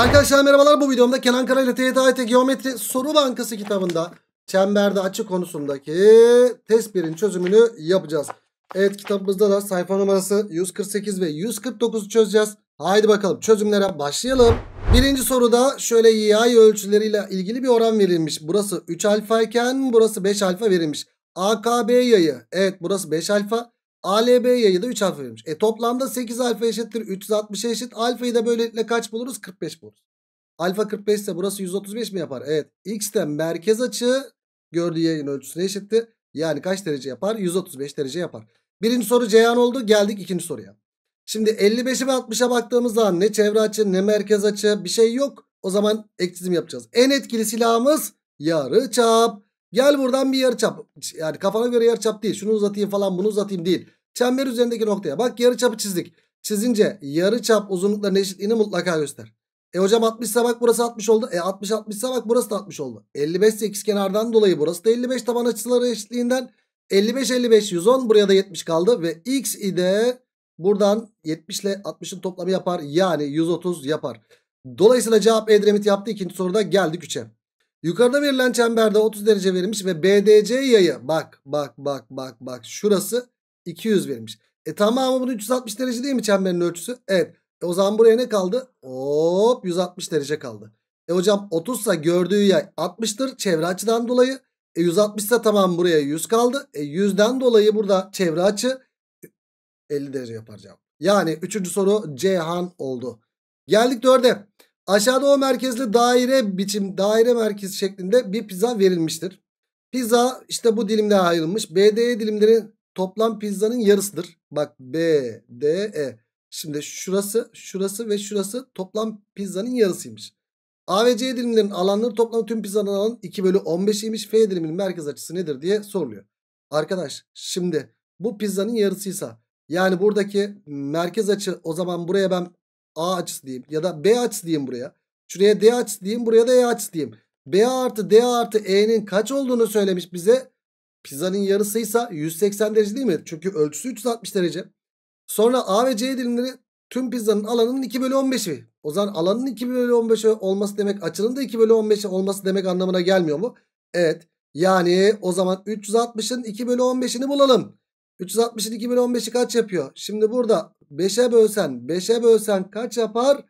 Arkadaşlar merhabalar bu videomda Kenan Kara ile TYT Geometri Soru Bankası kitabında çemberde açı konusundaki test 1'in çözümünü yapacağız. Evet kitabımızda da sayfa numarası 148 ve 149'u çözeceğiz. Haydi bakalım çözümlere başlayalım. Birinci soruda şöyle yay ölçüleriyle ilgili bir oran verilmiş. Burası 3 alfa iken burası 5 alfa verilmiş. AKB yayı evet burası 5 alfa. ALB'ye ya da 3 alfa verilmiş. E toplamda 8 alfa eşittir 360 eşit. Alfayı da böylelikle kaç buluruz? 45 buluruz. Alfa 45 ise burası 135 mi yapar? Evet. X de merkez açı gördüğü yayın ölçüsüne eşitti. Yani kaç derece yapar? 135 derece yapar. Birinci soru Ceyhan oldu. Geldik ikinci soruya. Şimdi 55'e ve 60'a baktığımız zaman ne çevre açı ne merkez açı bir şey yok. O zaman ek çizim yapacağız. En etkili silahımız yarı çap. Gel buradan bir yarıçap. Yani kafana göre yarıçap değil. Şunu uzatayım falan bunu uzatayım değil. Çember üzerindeki noktaya bak yarıçapı çizdik. Çizince yarıçap uzunlukların eşitliğini mutlaka göster. E hocam 60 ise bak burası 60 oldu. E 60 60 ise bak burası da 60 oldu. 55 ise ikizkenardan dolayı burası da 55 taban açıları eşitliğinden 55 55 110 buraya da 70 kaldı ve x ide buradan 70 ile 60'ın toplamı yapar. Yani 130 yapar. Dolayısıyla cevap Edremit yaptı. ikinci soruda geldik 3'e. Yukarıda verilen çemberde 30 derece verilmiş ve BDC yayı bak bak bak bak bak şurası 200 verilmiş. E tamam ama bunun 360 derece değil mi çemberin ölçüsü? Evet. E o zaman buraya ne kaldı? Hop 160 derece kaldı. E hocam 30 ise gördüğü yay 60'tır çevre açıdan dolayı. E 160 ise tamam buraya 100 kaldı. E 100'den dolayı burada çevre açı 50 derece yapar cevap. Yani 3. soru Cihan oldu. Geldik 4'e. Aşağıda o merkezli daire biçim daire merkez şeklinde bir pizza verilmiştir. Pizza işte bu dilimde ayrılmış. BDE dilimleri toplam pizzanın yarısıdır. Bak BDE. Şimdi şurası, şurası ve şurası toplam pizzanın yarısıymış. A ve C dilimlerin alanları toplam tüm pizzanın alanı 2 bölü imiş. F diliminin merkez açısı nedir diye soruluyor. Arkadaş şimdi bu pizzanın yarısıysa yani buradaki merkez açı o zaman buraya ben A açısı diyeyim. Ya da B açısı diyeyim buraya. Şuraya D açısı diyeyim. Buraya da E açısı diyeyim. B artı D artı E'nin kaç olduğunu söylemiş bize. Pizzanın yarısıysa 180 derece değil mi? Çünkü ölçüsü 360 derece. Sonra A ve C dilimleri tüm pizzanın alanının 2 bölü 15'i. O zaman alanın 2 bölü 15 olması demek açının da 2 bölü 15 olması demek anlamına gelmiyor mu? Evet. Yani o zaman 360'ın 2 bölü 15'ini bulalım. 362 2015'i kaç yapıyor? Şimdi burada 5'e bölsen 5'e bölsen kaç yapar?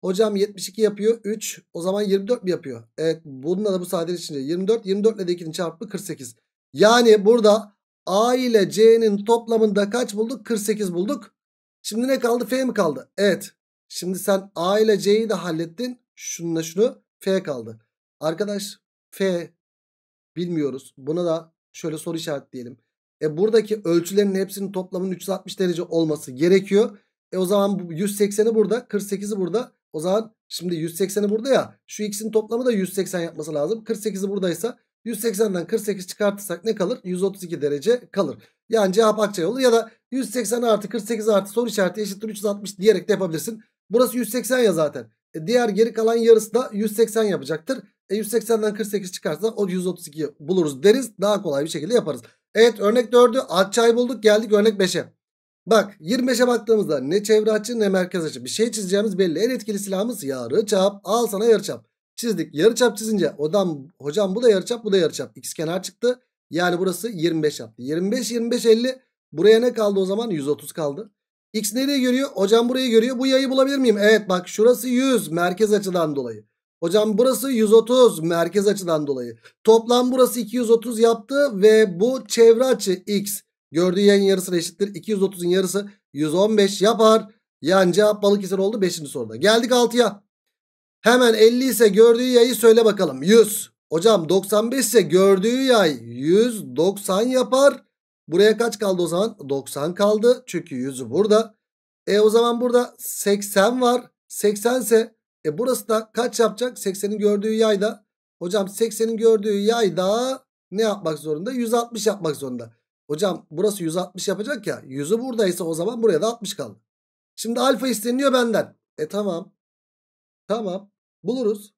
Hocam 72 yapıyor 3 o zaman 24 mi yapıyor? Evet bununla da bu sadeleşince içince 24 24 ile de 2'nin çarpımı 48. Yani burada A ile C'nin toplamında kaç bulduk? 48 bulduk. Şimdi ne kaldı? F mi kaldı? Evet. Şimdi sen A ile C'yi de hallettin. Şununla şunu F kaldı. Arkadaş F bilmiyoruz. Buna da şöyle soru işaretleyelim. E buradaki ölçülerin hepsinin toplamının 360 derece olması gerekiyor. E o zaman bu 180'i burada 48'i burada. O zaman şimdi 180'i burada ya şu ikisinin toplamı da 180 yapması lazım. 48'i buradaysa 180'den 48 çıkartırsak ne kalır? 132 derece kalır. Yani cevap Akçay olur ya da 180 artı 48 artı soru işareti eşittir 360 diyerek de yapabilirsin. Burası 180 ya zaten. E diğer geri kalan yarısı da 180 yapacaktır. E 180'den 48 çıkarsa o 132'yi buluruz deriz. Daha kolay bir şekilde yaparız. Evet örnek 4'ü açı bulduk geldik örnek 5'e. Bak 25'e baktığımızda ne çevre açı ne merkez açı bir şey çizeceğimiz belli. En etkili silahımız yarıçap. Al sana yarıçap. Çizdik. Yarıçap çizince odam hocam bu da yarıçap bu da yarıçap. X kenar çıktı. Yani burası 25 yaptı. 25 25 50. Buraya ne kaldı o zaman? 130 kaldı. X nereye görüyor? Hocam burayı görüyor. Bu yayı bulabilir miyim? Evet bak şurası 100 merkez açıdan dolayı. Hocam burası 130 merkez açıdan dolayı. Toplam burası 230 yaptı ve bu çevre açı x. Gördüğü yayın yarısına eşittir. 230'un yarısı 115 yapar. Yani cevap Balıkesir oldu 5. soruda. Geldik 6'ya. Hemen 50 ise gördüğü yayı söyle bakalım. 100. Hocam 95 ise gördüğü yay 190 yapar. Buraya kaç kaldı o zaman? 90 kaldı. Çünkü 100'ü burada. E o zaman burada 80 var. 80 ise e burası da kaç yapacak? 80'in gördüğü yayda. Hocam 80'in gördüğü yayda ne yapmak zorunda? 160 yapmak zorunda. Hocam burası 160 yapacak ya. 100'ü buradaysa o zaman buraya da 60 kaldı. Şimdi alfa isteniyor benden. E tamam. Tamam. Buluruz.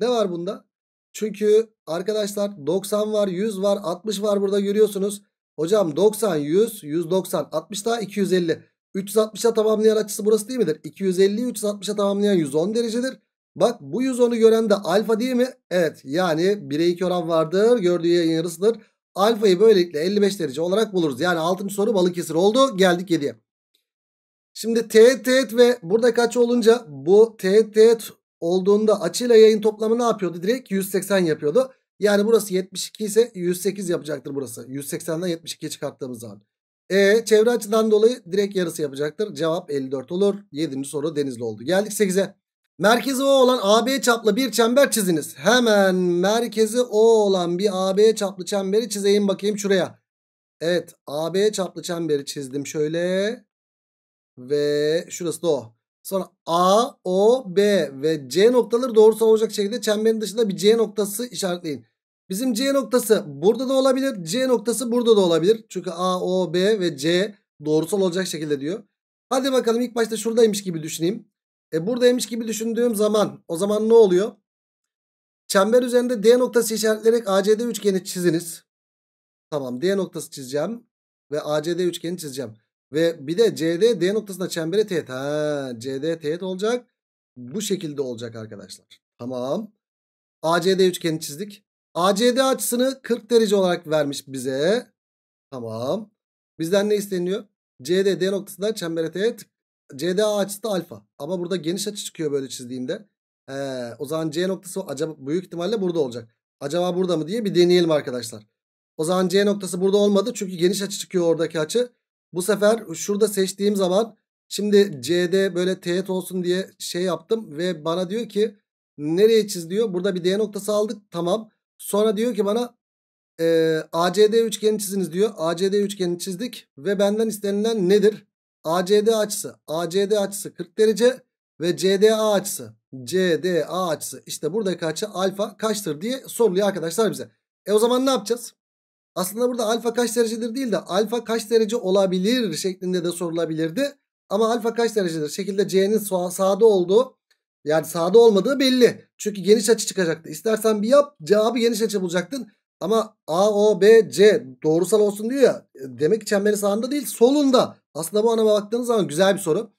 Ne var bunda? Çünkü arkadaşlar 90 var, 100 var, 60 var burada görüyorsunuz. Hocam 90, 100, 190, 60 daha 250. 360'a tamamlayan açısı burası değil midir? 250'yi 360'a tamamlayan 110 derecedir. Bak bu 110'u gören de alfa değil mi? Evet yani 1'e 2 oran vardır. Gördüğü yayın yarısıdır. Alfayı böylelikle 55 derece olarak buluruz. Yani 6. soru Balıkesir oldu. Geldik 7'ye. Şimdi teğet teğet ve burada kaç olunca bu teğet teğet olduğunda açıyla yayın toplamı ne yapıyordu? Direkt 180 yapıyordu. Yani burası 72 ise 108 yapacaktır burası. 180'den 72'ye çıkarttığımız zaman. E çevre açıdan dolayı direkt yarısı yapacaktır. Cevap 54 olur. 7. soru Denizli oldu. Geldik 8'e. Merkezi O olan AB çaplı bir çember çiziniz. Hemen merkezi O olan bir AB çaplı çemberi çizeyim bakayım şuraya. Evet AB çaplı çemberi çizdim şöyle. Ve şurası da O. Sonra A, O, B ve C noktaları doğrusal olacak şekilde çemberin dışında bir C noktası işaretleyin. Bizim C noktası burada da olabilir. C noktası burada da olabilir. Çünkü A, O, B ve C doğrusal olacak şekilde diyor. Hadi bakalım ilk başta şuradaymış gibi düşüneyim. E buradaymış gibi düşündüğüm zaman o zaman ne oluyor? Çember üzerinde D noktası işaretleyerek ACD üçgeni çiziniz. Tamam D noktası çizeceğim. Ve ACD üçgeni çizeceğim. Ve bir de CD D noktasında çembere teğet. Ha, CD teğet olacak. Bu şekilde olacak arkadaşlar. Tamam. ACD üçgeni çizdik. ACD açısını 40 derece olarak vermiş bize. Tamam. Bizden ne isteniyor? CD D noktasından çembere T tık. CDA açısı da alfa. Ama burada geniş açı çıkıyor böyle çizdiğimde. Ee, o zaman C noktası acaba büyük ihtimalle burada olacak. Acaba burada mı diye bir deneyelim arkadaşlar. O zaman C noktası burada olmadı. Çünkü geniş açı çıkıyor oradaki açı. Bu sefer şurada seçtiğim zaman şimdi CD böyle teğet olsun diye şey yaptım. Ve bana diyor ki nereye çiz diyor. Burada bir D noktası aldık. Tamam. Sonra diyor ki bana e, ACD üçgeni çiziniz diyor. ACD üçgeni çizdik ve benden istenilen nedir? ACD açısı, ACD açısı 40 derece ve CDA açısı, CDA açısı. İşte buradaki açı alfa kaçtır diye soruluyor arkadaşlar bize. E o zaman ne yapacağız? Aslında burada alfa kaç derecedir değil de alfa kaç derece olabilir şeklinde de sorulabilirdi. Ama alfa kaç derecedir? Şekilde C'nin sağda olduğu yani sağda olmadığı belli. Çünkü geniş açı çıkacaktı. İstersen bir yap cevabı geniş açı bulacaktın. Ama A, O, B, C doğrusal olsun diyor ya. E, demek ki çemberin sağında değil solunda. Aslında bu anlama baktığınız zaman güzel bir soru.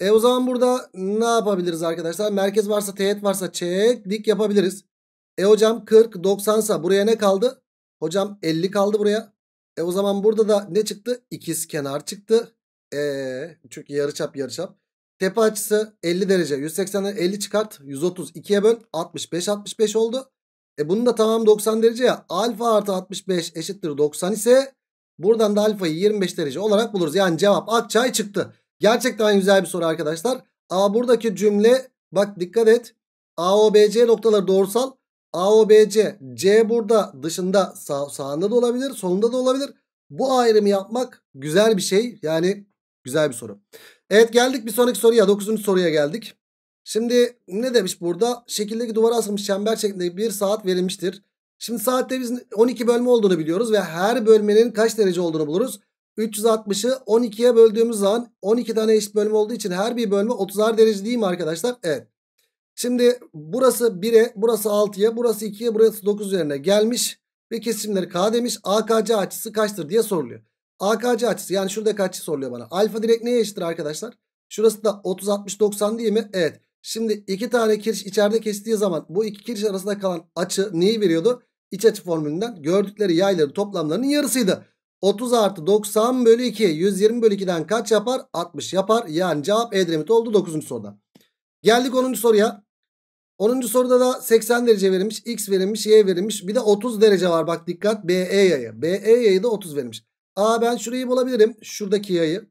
E o zaman burada ne yapabiliriz arkadaşlar? Merkez varsa teğet varsa çek dik yapabiliriz. E hocam 40 90 sa buraya ne kaldı? Hocam 50 kaldı buraya. E o zaman burada da ne çıktı? İkiz kenar çıktı. E çünkü yarı çap. Tepe açısı 50 derece. 180'den 50 çıkart. 130 2'ye böl. 65 65 oldu. E bunun da tamam 90 derece ya. Alfa artı 65 eşittir 90 ise buradan da alfayı 25 derece olarak buluruz. Yani cevap Akçay çıktı. Gerçekten güzel bir soru arkadaşlar. A buradaki cümle bak dikkat et. AOBC noktaları doğrusal. AOBC C burada dışında sağ, sağında da olabilir solunda da olabilir. Bu ayrımı yapmak güzel bir şey. Yani güzel bir soru. Evet geldik bir sonraki soruya. Dokuzuncu soruya geldik. Şimdi ne demiş burada? Şekildeki duvara asılmış çember şeklinde bir saat verilmiştir. Şimdi saatte biz 12 bölme olduğunu biliyoruz ve her bölmenin kaç derece olduğunu buluruz. 360'ı 12'ye böldüğümüz zaman 12 tane eşit bölme olduğu için her bir bölme 30'ar derece değil mi arkadaşlar? Evet. Şimdi burası 1'e, burası 6'ya, burası 2'ye, burası 9 üzerine gelmiş ve kesimleri K demiş. AKC açısı kaçtır diye soruluyor. AKC açısı yani şuradaki açı soruluyor bana. Alfa direkt neye eşittir arkadaşlar? Şurası da 30 60 90 değil mi? Evet. Şimdi iki tane kiriş içeride kestiği zaman bu iki kiriş arasında kalan açı neyi veriyordu? İç açı formülünden gördükleri yayların toplamlarının yarısıydı. 30 artı 90 bölü 2 120 bölü 2'den kaç yapar? 60 yapar. Yani cevap Edremit oldu 9. soruda. Geldik 10. soruya. 10. soruda da 80 derece verilmiş. X verilmiş. Y verilmiş. Bir de 30 derece var. Bak dikkat. BE yayı. BE yayı da 30 verilmiş. A ben şurayı bulabilirim. Şuradaki yayı.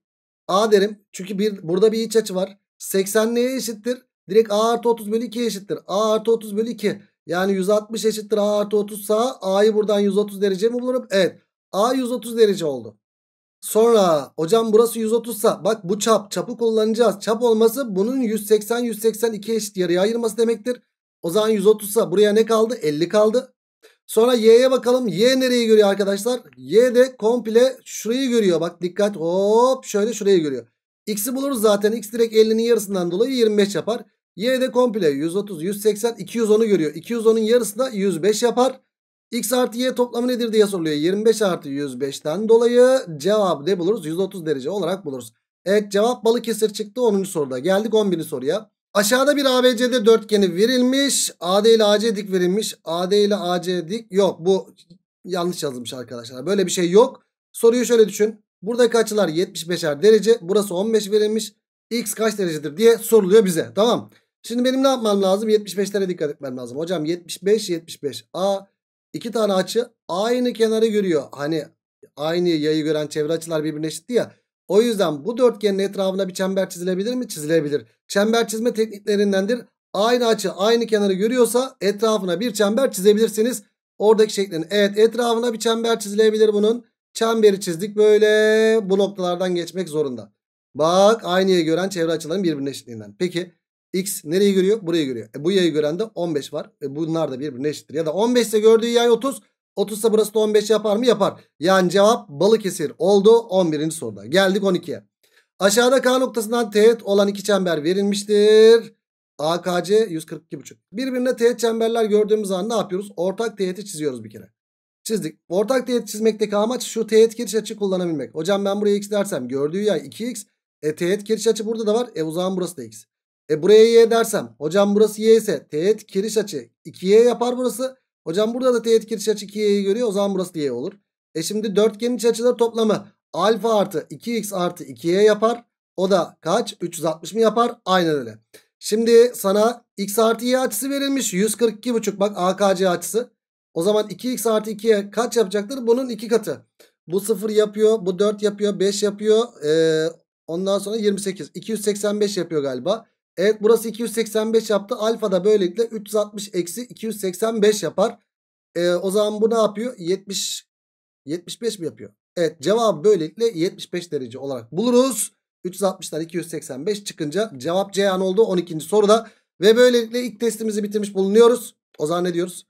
A derim. Çünkü bir, burada bir iç açı var. 80 neye eşittir? Direkt A artı 30 bölü 2 eşittir. A artı 30 bölü 2. Yani 160 eşittir A artı 30 sağ. A'yı buradan 130 derece mi bulurum? Evet. A 130 derece oldu. Sonra hocam burası 130 sa bak bu çap çapı kullanacağız. Çap olması bunun 180 182 eşit yarıya ayırması demektir. O zaman 130 sa buraya ne kaldı? 50 kaldı. Sonra Y'ye bakalım. Y nereyi görüyor arkadaşlar? Y de komple şurayı görüyor. Bak dikkat hop şöyle şurayı görüyor. X'i buluruz zaten. X direkt 50'nin yarısından dolayı 25 yapar. Y de komple 130, 180, 210'u görüyor. 210'un yarısında 105 yapar. X artı Y toplamı nedir diye soruluyor. 25 artı 105'ten dolayı cevabı ne buluruz? 130 derece olarak buluruz. Evet cevap balık kesir çıktı 10. soruda. Geldik 11. soruya. Aşağıda bir ABCD dörtgeni verilmiş. AD ile AC dik verilmiş. AD ile AC dik yok. Bu yanlış yazılmış arkadaşlar. Böyle bir şey yok. Soruyu şöyle düşün. Buradaki açılar 75'er derece. Burası 15 verilmiş. X kaç derecedir diye soruluyor bize. Tamam. Şimdi benim ne yapmam lazım? 75'lere dikkat etmem lazım. Hocam 75, 75. A iki tane açı aynı kenarı görüyor. Hani aynı yayı gören çevre açılar birbirine eşitti ya. O yüzden bu dörtgenin etrafına bir çember çizilebilir mi? Çizilebilir. Çember çizme tekniklerindendir. Aynı açı aynı kenarı görüyorsa etrafına bir çember çizebilirsiniz. Oradaki şeklin evet etrafına bir çember çizilebilir bunun. Çemberi çizdik böyle bu noktalardan geçmek zorunda. Bak aynıyı gören çevre açıların birbirine eşitliğinden. Peki x nereyi görüyor? Burayı görüyor. E, bu yayı gören de 15 var. E, bunlar da birbirine eşittir. Ya da 15 ise gördüğü yay 30. 30 ise burası da 15 yapar mı? Yapar. Yani cevap Balıkesir oldu 11. soruda. Geldik 12'ye. Aşağıda K noktasından teğet olan iki çember verilmiştir. AKC 142,5. Birbirine teğet çemberler gördüğümüz an ne yapıyoruz? Ortak teğeti çiziyoruz bir kere. Çizdik. Ortak teğet çizmekteki amaç şu teğet giriş açı kullanabilmek. Hocam ben buraya x dersem gördüğü yay 2x. E teğet giriş açı burada da var. E o burası da x. E buraya y dersem hocam burası y ise teğet giriş açı 2y yapar burası. Hocam burada da teğet giriş açı 2y'yi görüyor. O zaman burası y olur. E şimdi dörtgenin iç açıları toplamı alfa artı 2x artı 2y yapar. O da kaç? 360 mı yapar? Aynen öyle. Şimdi sana x artı y açısı verilmiş. 142,5 bak AKC açısı. O zaman 2x artı 2'ye kaç yapacaktır? Bunun 2 katı. Bu 0 yapıyor. Bu 4 yapıyor. 5 yapıyor. Ee, ondan sonra 28. 285 yapıyor galiba. Evet burası 285 yaptı. Alfa da böylelikle 360 eksi 285 yapar. Ee, o zaman bu ne yapıyor? 70 75 mi yapıyor? Evet cevap böylelikle 75 derece olarak buluruz. 360'dan 285 çıkınca cevap Ceyhan oldu 12. soruda. Ve böylelikle ilk testimizi bitirmiş bulunuyoruz. O zaman ne diyoruz?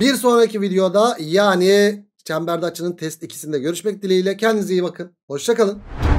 Bir sonraki videoda yani çemberde açının test ikisinde görüşmek dileğiyle. Kendinize iyi bakın. Hoşçakalın.